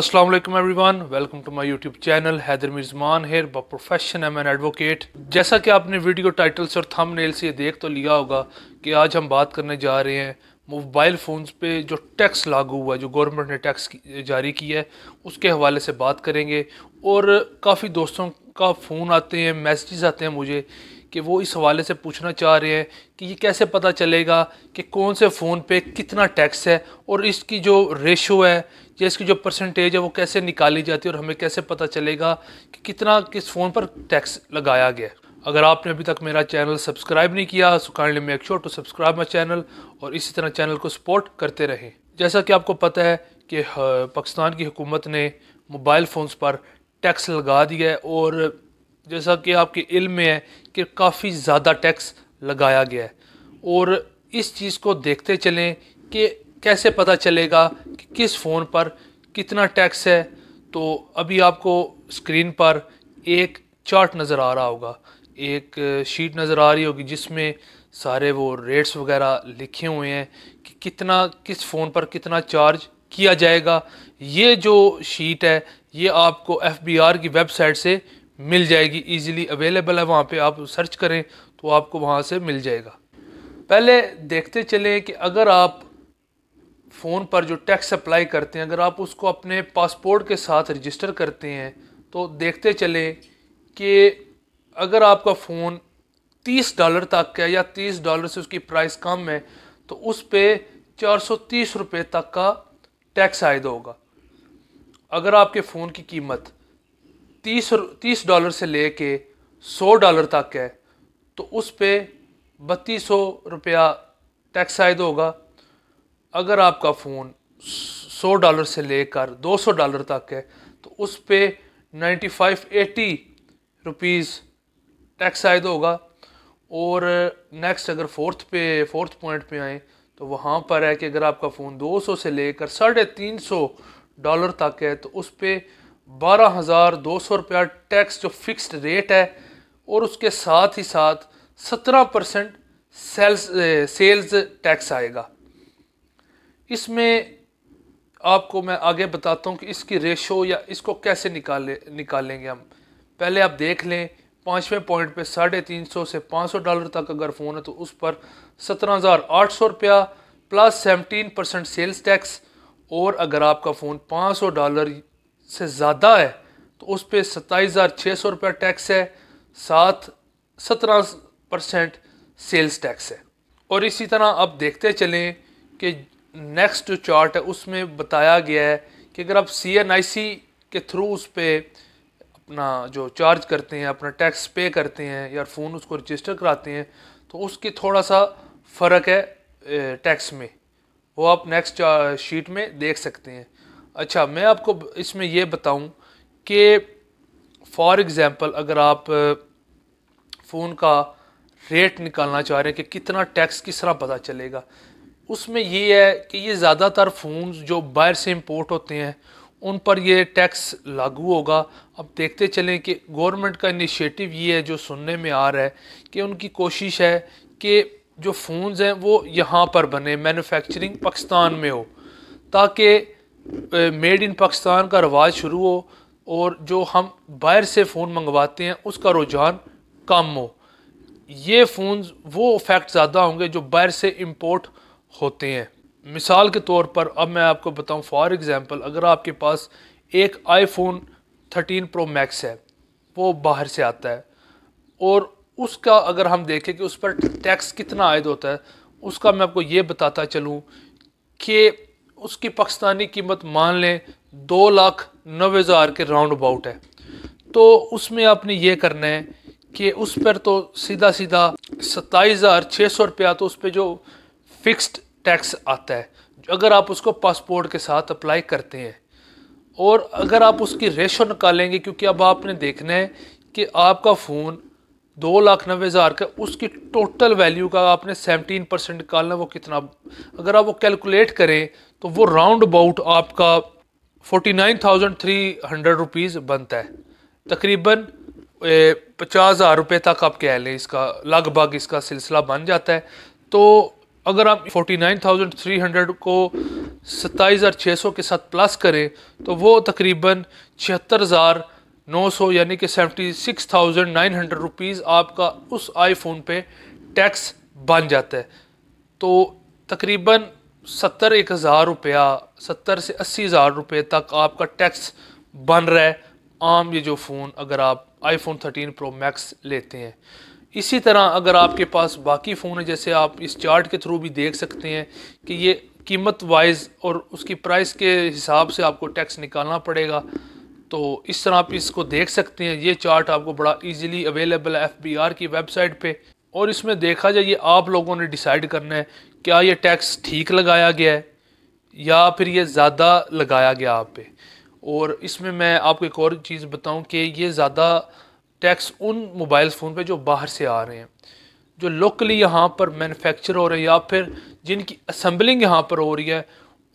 Aslam alaikum everyone. Welcome to my YouTube channel Haider Mirzaman here. By profession am an advocate जैसा कि आपने video titles और thumbnail से देख तो लिया होगा कि आज हम बात करने जा रहे हैं मोबाइल फ़ोन्स पे जो टैक्स लागू हुआ है जो गवर्नमेंट ने टैक्स जारी किया है उसके हवाले से बात करेंगे और काफ़ी दोस्तों का फ़ोन आते हैं मैसेज आते हैं मुझे कि वो इस हवाले से पूछना चाह रहे हैं कि ये कैसे पता चलेगा कि कौन से फ़ोन पे कितना टैक्स है और इसकी जो रेशो है या इसकी जो परसेंटेज है वो कैसे निकाली जाती है और हमें कैसे पता चलेगा कि कितना किस फ़ोन पर टैक्स लगाया गया अगर आपने अभी तक मेरा चैनल सब्सक्राइब नहीं किया so kindly make sure to subscribe my channel और इसी तरह चैनल को सपोर्ट करते रहें जैसा कि आपको पता है कि पाकिस्तान की हुकूमत ने मोबाइल फ़ोन्स पर टैक्स लगा दिया है और जैसा कि आपके इल्म में है कि काफ़ी ज़्यादा टैक्स लगाया गया है और इस चीज़ को देखते चलें कि कैसे पता चलेगा कि किस फ़ोन पर कितना टैक्स है तो अभी आपको स्क्रीन पर एक चार्ट नज़र आ रहा होगा एक शीट नज़र आ रही होगी जिसमें सारे वो रेट्स वगैरह लिखे हुए हैं कि कितना किस फ़ोन पर कितना चार्ज किया जाएगा ये जो शीट है ये आपको एफ की वेबसाइट से मिल जाएगी इजीली अवेलेबल है वहाँ पे आप सर्च करें तो आपको वहाँ से मिल जाएगा पहले देखते चलें कि अगर आप फ़ोन पर जो टैक्स अप्लाई करते हैं अगर आप उसको अपने पासपोर्ट के साथ रजिस्टर करते हैं तो देखते चलें कि अगर आपका फ़ोन 30 डॉलर तक का या 30 डॉलर से उसकी प्राइस कम है तो उस पर चार सौ तक का टैक्स आयद होगा अगर आपके फ़ोन की कीमत तीस तीस डॉलर से ले कर सौ डॉलर तक है तो उस पर बत्तीस सौ रुपया टैक्स आयद होगा अगर आपका फ़ोन सौ डॉलर से लेकर दो सौ डॉलर तक है तो उस पर ninety five eighty rupees tax आयद होगा और नेक्स्ट अगर फोर्थ पे फोर्थ पॉइंट पे आए तो वहाँ पर है कि अगर आपका फ़ोन दो सौ से लेकर साढ़े तीन सौ डॉलर तक है तो उस पर बारह हज़ार दो सौ रुपया टैक्स जो फिक्स्ड रेट है और उसके साथ ही साथ सत्रह परसेंट सेल्स सेल्स टैक्स आएगा इसमें आपको मैं आगे बताता हूँ कि इसकी रेशो या इसको कैसे निकाले निकालेंगे हम पहले आप देख लें पाँचवें पॉइंट पे साढ़े तीन सौ से पाँच सौ डॉलर तक अगर फ़ोन है तो उस पर सत्रह हज़ार आठ सौ रुपया plus seventeen percent sales tax और अगर आपका फ़ोन पाँच सौ डॉलर से ज़्यादा है तो उस पर सत्ताईस हज़ार छः सौ रुपया टैक्स है साथ सत्रह परसेंट सेल्स टैक्स है और इसी तरह आप देखते चलें कि नेक्स्ट जो चार्ट है उसमें बताया गया है कि अगर आप सी एन आई सी के थ्रू उस पर अपना जो चार्ज करते हैं अपना टैक्स पे करते हैं या फ़ोन उसको रजिस्टर कराते हैं तो उसके थोड़ा सा फ़र्क है टैक्स में वो आप नेक्स्ट शीट में देख सकते हैं अच्छा मैं आपको इसमें यह बताऊं कि फॉर एग्ज़ाम्पल अगर आप फ़ोन का रेट निकालना चाह रहे हैं कि कितना टैक्स किस तरह पता चलेगा उसमें ये है कि ये ज़्यादातर फ़ोन जो बाहर से इम्पोर्ट होते हैं उन पर ये टैक्स लागू होगा अब देखते चलें कि गवर्नमेंट का इनिशिएटिव ये है जो सुनने में आ रहा है कि उनकी कोशिश है कि जो फ़ोन्स हैं वो यहाँ पर बने मैन्युफैक्चरिंग पाकिस्तान में हो ताकि मेड इन पाकिस्तान का रवाज शुरू हो और जो हम बाहर से फ़ोन मंगवाते हैं उसका रुझान कम हो ये फ़ोन वो फैक्ट ज़्यादा होंगे जो बाहर से इम्पोर्ट होते हैं मिसाल के तौर पर अब मैं आपको बताऊं फॉर एग्ज़ाम्पल अगर आपके पास एक आईफोन 13 प्रो मैक्स है वो बाहर से आता है और उसका अगर हम देखें कि उस पर टैक्स कितना आयद होता है उसका मैं आपको ये बताता चलूँ कि उसकी पाकिस्तानी कीमत मान लें दो लाख नबे हज़ार के राउंड अबाउट है तो उसमें आपने ये करना है कि उस पर तो सीधा सीधा सत्ताईस हज़ार छः सौ रुपया तो उस पर जो फिक्स्ड टैक्स आता है अगर आप उसको पासपोर्ट के साथ अप्लाई करते हैं और अगर आप उसकी रेशो निकालेंगे क्योंकि अब आपने देखना है कि आपका फ़ोन दो लाख नबे हज़ार का उसकी टोटल वैल्यू का आपने सेवनटीन परसेंट निकालना वो कितना अगर आप वो कैलकुलेट करें तो वो राउंड अबाउट आपका forty nine thousand three hundred rupees बनता है तकरीबन पचास हज़ार रुपये तक आप कह लें इसका लगभग इसका सिलसिला बन जाता है तो अगर आप forty nine thousand three hundred को सत्ताईस हज़ार छः सौ के साथ प्लस करें तो वो तकरीबन छिहत्तर हज़ार नौ सौ यानी कि seventy six thousand nine hundred rupees आपका उस आईफोन पे टैक्स बन जाता है तो तकरीबन सत्तर एक हज़ार रुपया सत्तर से अस्सी हज़ार रुपये तक आपका टैक्स बन रहा है आम ये जो फ़ोन अगर आप आईफोन 13 प्रो मैक्स लेते हैं इसी तरह अगर आपके पास बाकी फ़ोन है जैसे आप इस चार्ट के थ्रू भी देख सकते हैं कि ये कीमत वाइज और उसकी प्राइस के हिसाब से आपको टैक्स निकालना पड़ेगा तो इस तरह आप इसको देख सकते हैं ये चार्ट आपको बड़ा इजीली अवेलेबल है एफ की वेबसाइट पे और इसमें देखा जाए ये आप लोगों ने डिसाइड करना है क्या ये टैक्स ठीक लगाया गया है या फिर ये ज़्यादा लगाया गया आप पे और इसमें मैं आपको एक और चीज़ बताऊं कि ये ज़्यादा टैक्स उन मोबाइल फ़ोन पे जो बाहर से आ रहे हैं जो लोकली यहाँ पर मैन्युफैक्चर हो रहे हैं या फिर जिनकी असम्बलिंग यहाँ पर हो रही है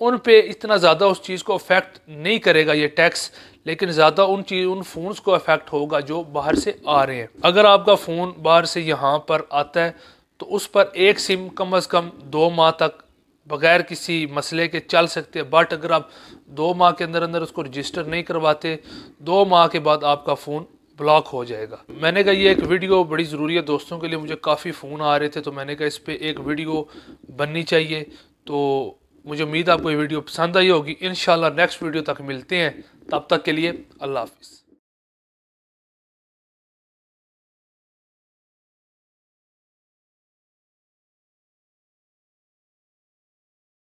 उन पे इतना ज़्यादा उस चीज़ को अफेक्ट नहीं करेगा ये टैक्स लेकिन ज़्यादा उन चीज़ उन फ़ोन्स को अफेक्ट होगा जो बाहर से आ रहे हैं अगर आपका फ़ोन बाहर से यहाँ पर आता है तो उस पर एक सिम कम अज़ कम दो माह तक बगैर किसी मसले के चल सकते हैं बट अगर आप दो माह के अंदर अंदर उसको रजिस्टर नहीं करवाते दो माह के बाद आपका फ़ोन ब्लॉक हो जाएगा मैंने कहा ये एक वीडियो बड़ी ज़रूरी है दोस्तों के लिए मुझे काफ़ी फ़ोन आ रहे थे तो मैंने कहा इस पर एक वीडियो बननी चाहिए तो मुझे उम्मीद आपको ये वीडियो पसंद आई होगी इन नेक्स्ट वीडियो तक मिलते हैं तब तक के लिए अल्लाह हाफिज़